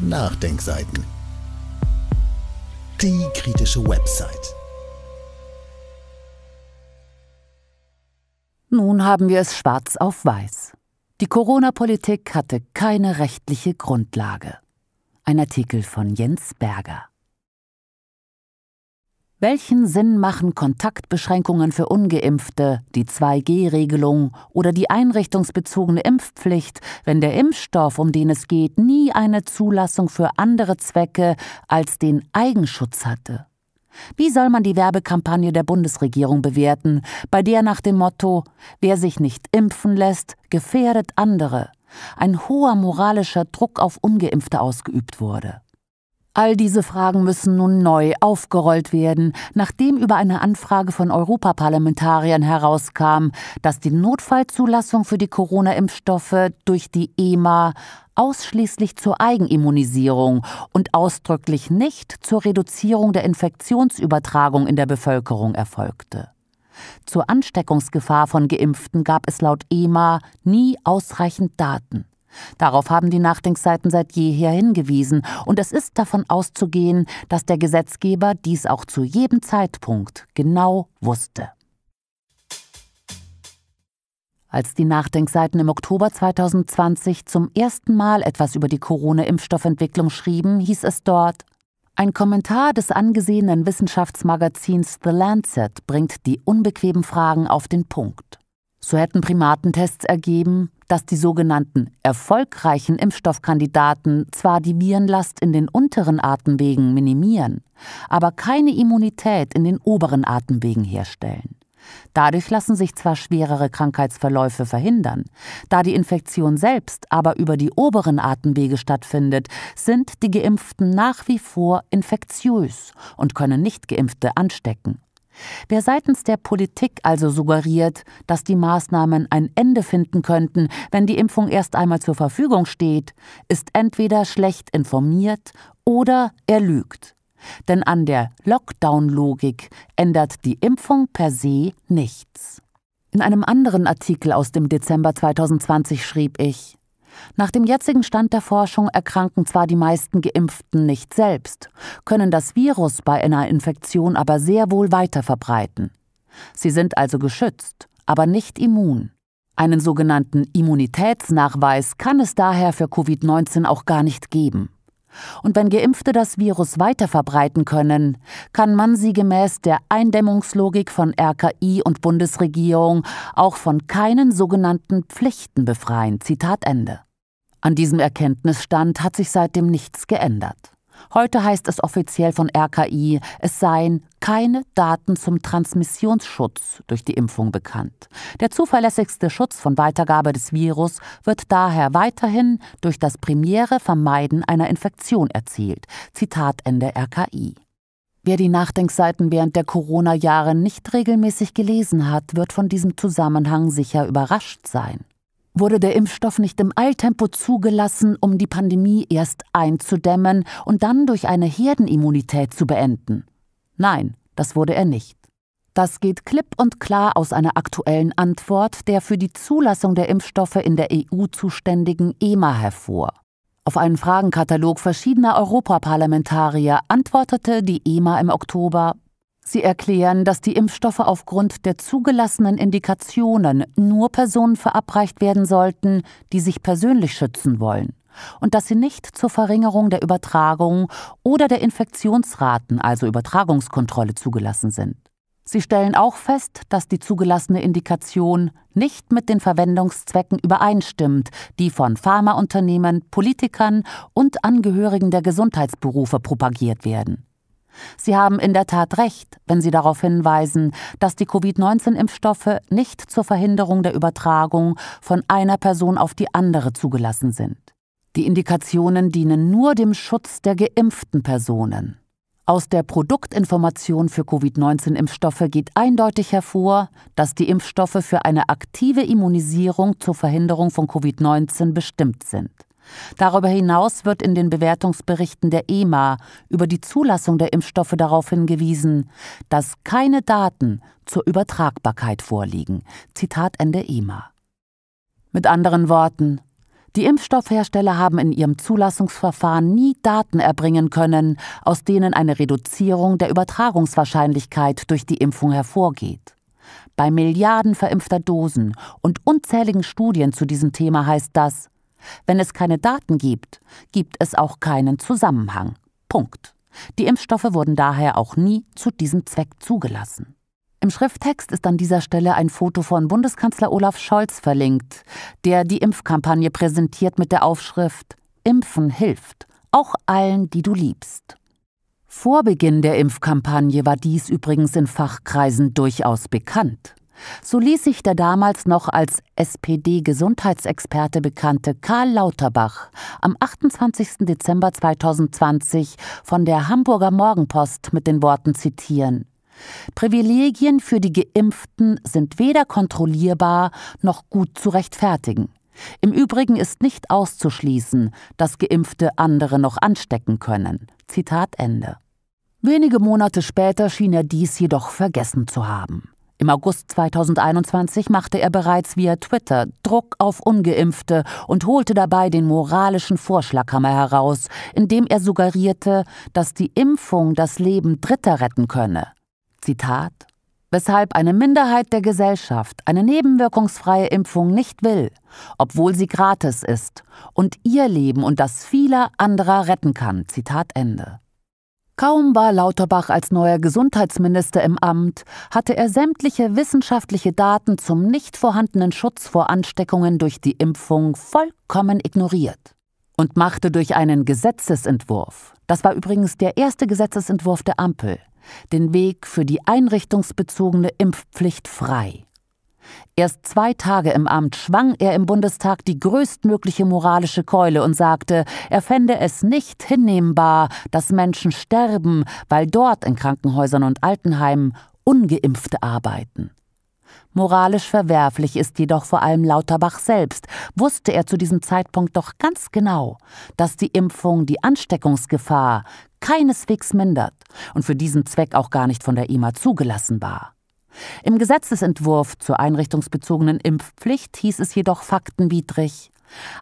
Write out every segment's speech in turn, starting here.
Nachdenkseiten. Die kritische Website. Nun haben wir es schwarz auf weiß. Die Corona-Politik hatte keine rechtliche Grundlage. Ein Artikel von Jens Berger. Welchen Sinn machen Kontaktbeschränkungen für ungeimpfte, die 2G-Regelung oder die einrichtungsbezogene Impfpflicht, wenn der Impfstoff, um den es geht, nie eine Zulassung für andere Zwecke als den Eigenschutz hatte? Wie soll man die Werbekampagne der Bundesregierung bewerten, bei der nach dem Motto Wer sich nicht impfen lässt, gefährdet andere ein hoher moralischer Druck auf ungeimpfte ausgeübt wurde? All diese Fragen müssen nun neu aufgerollt werden, nachdem über eine Anfrage von Europaparlamentariern herauskam, dass die Notfallzulassung für die Corona-Impfstoffe durch die EMA ausschließlich zur Eigenimmunisierung und ausdrücklich nicht zur Reduzierung der Infektionsübertragung in der Bevölkerung erfolgte. Zur Ansteckungsgefahr von Geimpften gab es laut EMA nie ausreichend Daten. Darauf haben die Nachdenkseiten seit jeher hingewiesen, und es ist davon auszugehen, dass der Gesetzgeber dies auch zu jedem Zeitpunkt genau wusste. Als die Nachdenkseiten im Oktober 2020 zum ersten Mal etwas über die Corona-Impfstoffentwicklung schrieben, hieß es dort, ein Kommentar des angesehenen Wissenschaftsmagazins The Lancet bringt die unbequemen Fragen auf den Punkt. So hätten Primatentests ergeben, dass die sogenannten erfolgreichen Impfstoffkandidaten zwar die Virenlast in den unteren Atemwegen minimieren, aber keine Immunität in den oberen Atemwegen herstellen. Dadurch lassen sich zwar schwerere Krankheitsverläufe verhindern, da die Infektion selbst aber über die oberen Atemwege stattfindet, sind die geimpften nach wie vor infektiös und können Nichtgeimpfte anstecken. Wer seitens der Politik also suggeriert, dass die Maßnahmen ein Ende finden könnten, wenn die Impfung erst einmal zur Verfügung steht, ist entweder schlecht informiert oder er lügt. Denn an der Lockdown-Logik ändert die Impfung per se nichts. In einem anderen Artikel aus dem Dezember 2020 schrieb ich, nach dem jetzigen Stand der Forschung erkranken zwar die meisten Geimpften nicht selbst, können das Virus bei einer Infektion aber sehr wohl weiter verbreiten. Sie sind also geschützt, aber nicht immun. Einen sogenannten Immunitätsnachweis kann es daher für Covid-19 auch gar nicht geben. Und wenn Geimpfte das Virus weiterverbreiten können, kann man sie gemäß der Eindämmungslogik von RKI und Bundesregierung auch von keinen sogenannten Pflichten befreien. Zitat Ende. An diesem Erkenntnisstand hat sich seitdem nichts geändert. Heute heißt es offiziell von RKI, es seien keine Daten zum Transmissionsschutz durch die Impfung bekannt. Der zuverlässigste Schutz von Weitergabe des Virus wird daher weiterhin durch das primäre Vermeiden einer Infektion erzielt. Zitat Ende RKI. Wer die Nachdenkseiten während der Corona-Jahre nicht regelmäßig gelesen hat, wird von diesem Zusammenhang sicher überrascht sein wurde der Impfstoff nicht im Eiltempo zugelassen, um die Pandemie erst einzudämmen und dann durch eine Herdenimmunität zu beenden. Nein, das wurde er nicht. Das geht klipp und klar aus einer aktuellen Antwort der für die Zulassung der Impfstoffe in der EU zuständigen EMA hervor. Auf einen Fragenkatalog verschiedener Europaparlamentarier antwortete die EMA im Oktober Sie erklären, dass die Impfstoffe aufgrund der zugelassenen Indikationen nur Personen verabreicht werden sollten, die sich persönlich schützen wollen und dass sie nicht zur Verringerung der Übertragung oder der Infektionsraten, also Übertragungskontrolle, zugelassen sind. Sie stellen auch fest, dass die zugelassene Indikation nicht mit den Verwendungszwecken übereinstimmt, die von Pharmaunternehmen, Politikern und Angehörigen der Gesundheitsberufe propagiert werden. Sie haben in der Tat recht, wenn Sie darauf hinweisen, dass die Covid-19-Impfstoffe nicht zur Verhinderung der Übertragung von einer Person auf die andere zugelassen sind. Die Indikationen dienen nur dem Schutz der geimpften Personen. Aus der Produktinformation für Covid-19-Impfstoffe geht eindeutig hervor, dass die Impfstoffe für eine aktive Immunisierung zur Verhinderung von Covid-19 bestimmt sind. Darüber hinaus wird in den Bewertungsberichten der EMA über die Zulassung der Impfstoffe darauf hingewiesen, dass keine Daten zur Übertragbarkeit vorliegen. Zitat Ende EMA. Mit anderen Worten, die Impfstoffhersteller haben in ihrem Zulassungsverfahren nie Daten erbringen können, aus denen eine Reduzierung der Übertragungswahrscheinlichkeit durch die Impfung hervorgeht. Bei Milliarden verimpfter Dosen und unzähligen Studien zu diesem Thema heißt das, wenn es keine Daten gibt, gibt es auch keinen Zusammenhang. Punkt. Die Impfstoffe wurden daher auch nie zu diesem Zweck zugelassen. Im Schrifttext ist an dieser Stelle ein Foto von Bundeskanzler Olaf Scholz verlinkt, der die Impfkampagne präsentiert mit der Aufschrift Impfen hilft, auch allen, die du liebst. Vor Beginn der Impfkampagne war dies übrigens in Fachkreisen durchaus bekannt. So ließ sich der damals noch als SPD-Gesundheitsexperte bekannte Karl Lauterbach am 28. Dezember 2020 von der Hamburger Morgenpost mit den Worten zitieren. Privilegien für die Geimpften sind weder kontrollierbar noch gut zu rechtfertigen. Im Übrigen ist nicht auszuschließen, dass Geimpfte andere noch anstecken können. Zitat Ende. Wenige Monate später schien er dies jedoch vergessen zu haben. Im August 2021 machte er bereits via Twitter Druck auf ungeimpfte und holte dabei den moralischen Vorschlaghammer heraus, indem er suggerierte, dass die Impfung das Leben Dritter retten könne. Zitat weshalb eine Minderheit der Gesellschaft eine nebenwirkungsfreie Impfung nicht will, obwohl sie gratis ist und ihr Leben und das vieler anderer retten kann. Zitat Ende. Kaum war Lauterbach als neuer Gesundheitsminister im Amt, hatte er sämtliche wissenschaftliche Daten zum nicht vorhandenen Schutz vor Ansteckungen durch die Impfung vollkommen ignoriert und machte durch einen Gesetzesentwurf, das war übrigens der erste Gesetzesentwurf der Ampel, den Weg für die einrichtungsbezogene Impfpflicht frei. Erst zwei Tage im Amt schwang er im Bundestag die größtmögliche moralische Keule und sagte, er fände es nicht hinnehmbar, dass Menschen sterben, weil dort in Krankenhäusern und Altenheimen ungeimpfte arbeiten. Moralisch verwerflich ist jedoch vor allem Lauterbach selbst, wusste er zu diesem Zeitpunkt doch ganz genau, dass die Impfung die Ansteckungsgefahr keineswegs mindert und für diesen Zweck auch gar nicht von der EMA zugelassen war. Im Gesetzesentwurf zur einrichtungsbezogenen Impfpflicht hieß es jedoch faktenwidrig,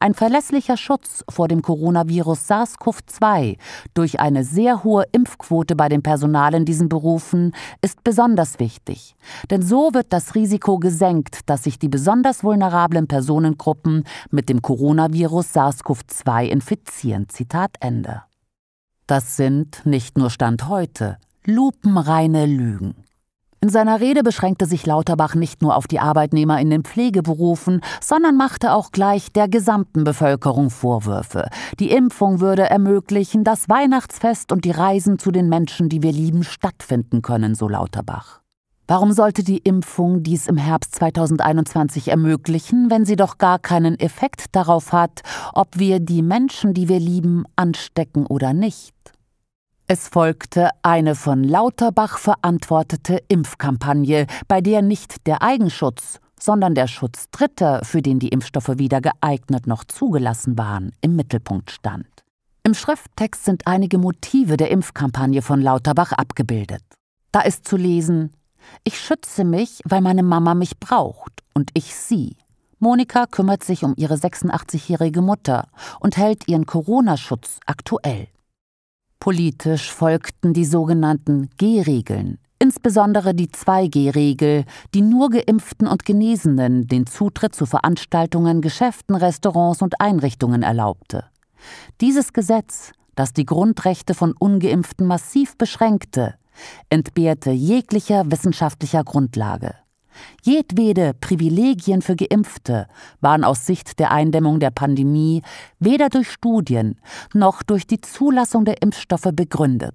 ein verlässlicher Schutz vor dem Coronavirus SARS-CoV-2 durch eine sehr hohe Impfquote bei dem Personal in diesen Berufen ist besonders wichtig. Denn so wird das Risiko gesenkt, dass sich die besonders vulnerablen Personengruppen mit dem Coronavirus SARS-CoV-2 infizieren. Zitat Ende. Das sind nicht nur Stand heute lupenreine Lügen. In seiner Rede beschränkte sich Lauterbach nicht nur auf die Arbeitnehmer in den Pflegeberufen, sondern machte auch gleich der gesamten Bevölkerung Vorwürfe. Die Impfung würde ermöglichen, dass Weihnachtsfest und die Reisen zu den Menschen, die wir lieben, stattfinden können, so Lauterbach. Warum sollte die Impfung dies im Herbst 2021 ermöglichen, wenn sie doch gar keinen Effekt darauf hat, ob wir die Menschen, die wir lieben, anstecken oder nicht? Es folgte eine von Lauterbach verantwortete Impfkampagne, bei der nicht der Eigenschutz, sondern der Schutz Dritter, für den die Impfstoffe weder geeignet noch zugelassen waren, im Mittelpunkt stand. Im Schrifttext sind einige Motive der Impfkampagne von Lauterbach abgebildet. Da ist zu lesen, ich schütze mich, weil meine Mama mich braucht und ich sie. Monika kümmert sich um ihre 86-jährige Mutter und hält ihren Corona-Schutz aktuell. Politisch folgten die sogenannten G-Regeln, insbesondere die 2G-Regel, die nur geimpften und Genesenen den Zutritt zu Veranstaltungen, Geschäften, Restaurants und Einrichtungen erlaubte. Dieses Gesetz, das die Grundrechte von ungeimpften massiv beschränkte, entbehrte jeglicher wissenschaftlicher Grundlage. Jedwede Privilegien für Geimpfte waren aus Sicht der Eindämmung der Pandemie weder durch Studien noch durch die Zulassung der Impfstoffe begründet.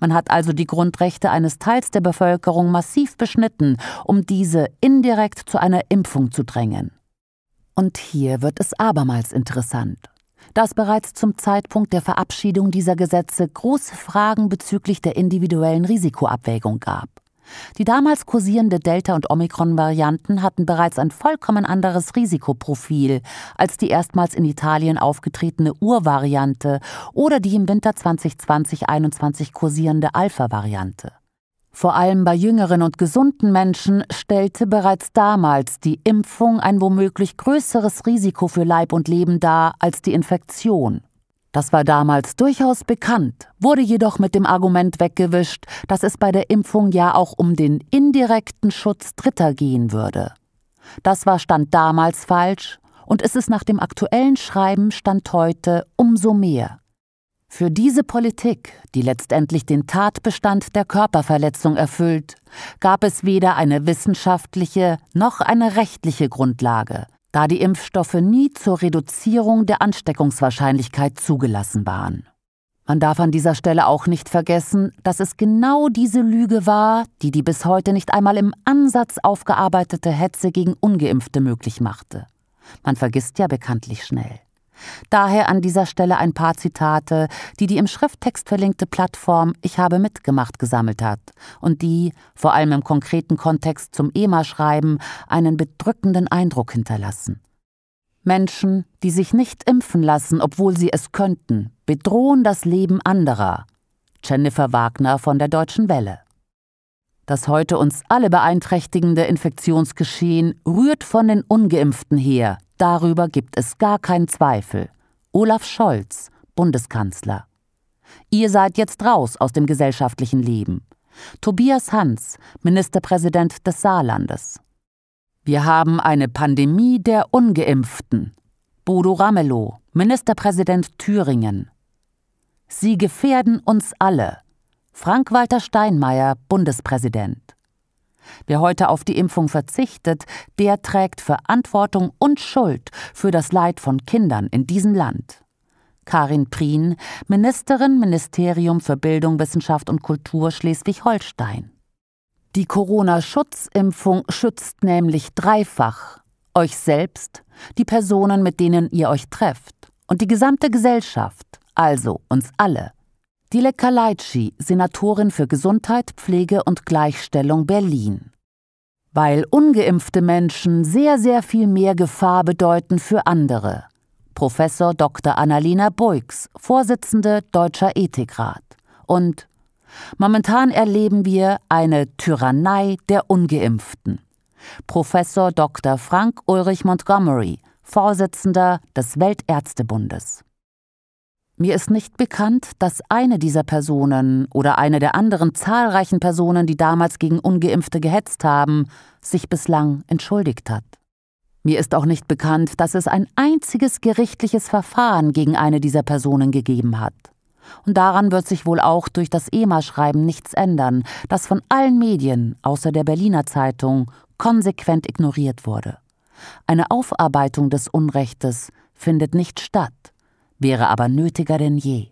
Man hat also die Grundrechte eines Teils der Bevölkerung massiv beschnitten, um diese indirekt zu einer Impfung zu drängen. Und hier wird es abermals interessant Da es bereits zum Zeitpunkt der Verabschiedung dieser Gesetze große Fragen bezüglich der individuellen Risikoabwägung gab. Die damals kursierende Delta- und Omikron-Varianten hatten bereits ein vollkommen anderes Risikoprofil als die erstmals in Italien aufgetretene Ur-Variante oder die im Winter 2020-21 kursierende Alpha-Variante. Vor allem bei jüngeren und gesunden Menschen stellte bereits damals die Impfung ein womöglich größeres Risiko für Leib und Leben dar als die Infektion. Das war damals durchaus bekannt, wurde jedoch mit dem Argument weggewischt, dass es bei der Impfung ja auch um den indirekten Schutz Dritter gehen würde. Das war Stand damals falsch und ist es nach dem aktuellen Schreiben Stand heute umso mehr. Für diese Politik, die letztendlich den Tatbestand der Körperverletzung erfüllt, gab es weder eine wissenschaftliche noch eine rechtliche Grundlage, da die Impfstoffe nie zur Reduzierung der Ansteckungswahrscheinlichkeit zugelassen waren. Man darf an dieser Stelle auch nicht vergessen, dass es genau diese Lüge war, die die bis heute nicht einmal im Ansatz aufgearbeitete Hetze gegen ungeimpfte möglich machte. Man vergisst ja bekanntlich schnell. Daher an dieser Stelle ein paar Zitate, die die im Schrifttext verlinkte Plattform Ich habe mitgemacht gesammelt hat und die, vor allem im konkreten Kontext zum EMA-Schreiben, einen bedrückenden Eindruck hinterlassen. Menschen, die sich nicht impfen lassen, obwohl sie es könnten, bedrohen das Leben anderer. Jennifer Wagner von der Deutschen Welle. Das heute uns alle beeinträchtigende Infektionsgeschehen rührt von den ungeimpften her, Darüber gibt es gar keinen Zweifel. Olaf Scholz, Bundeskanzler. Ihr seid jetzt raus aus dem gesellschaftlichen Leben. Tobias Hans, Ministerpräsident des Saarlandes. Wir haben eine Pandemie der Ungeimpften. Bodo Ramelow, Ministerpräsident Thüringen. Sie gefährden uns alle. Frank-Walter Steinmeier, Bundespräsident. Wer heute auf die Impfung verzichtet, der trägt Verantwortung und Schuld für das Leid von Kindern in diesem Land. Karin Prien, Ministerin Ministerium für Bildung, Wissenschaft und Kultur Schleswig-Holstein. Die Corona-Schutzimpfung schützt nämlich dreifach euch selbst, die Personen, mit denen ihr euch trefft und die gesamte Gesellschaft, also uns alle. Dile Kaleitschi, Senatorin für Gesundheit, Pflege und Gleichstellung Berlin. Weil ungeimpfte Menschen sehr, sehr viel mehr Gefahr bedeuten für andere. Professor Dr. Annalena Buiks, Vorsitzende Deutscher Ethikrat. Und momentan erleben wir eine Tyrannei der Ungeimpften. Professor Dr. Frank Ulrich Montgomery, Vorsitzender des Weltärztebundes. Mir ist nicht bekannt, dass eine dieser Personen oder eine der anderen zahlreichen Personen, die damals gegen ungeimpfte gehetzt haben, sich bislang entschuldigt hat. Mir ist auch nicht bekannt, dass es ein einziges gerichtliches Verfahren gegen eine dieser Personen gegeben hat. Und daran wird sich wohl auch durch das EMA-Schreiben nichts ändern, das von allen Medien, außer der Berliner Zeitung, konsequent ignoriert wurde. Eine Aufarbeitung des Unrechtes findet nicht statt wäre aber nötiger denn je.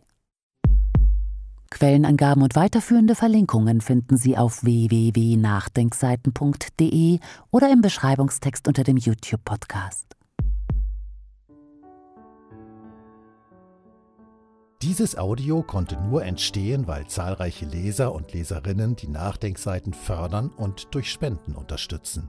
Quellenangaben und weiterführende Verlinkungen finden Sie auf www.nachdenkseiten.de oder im Beschreibungstext unter dem YouTube-Podcast. Dieses Audio konnte nur entstehen, weil zahlreiche Leser und Leserinnen die Nachdenkseiten fördern und durch Spenden unterstützen.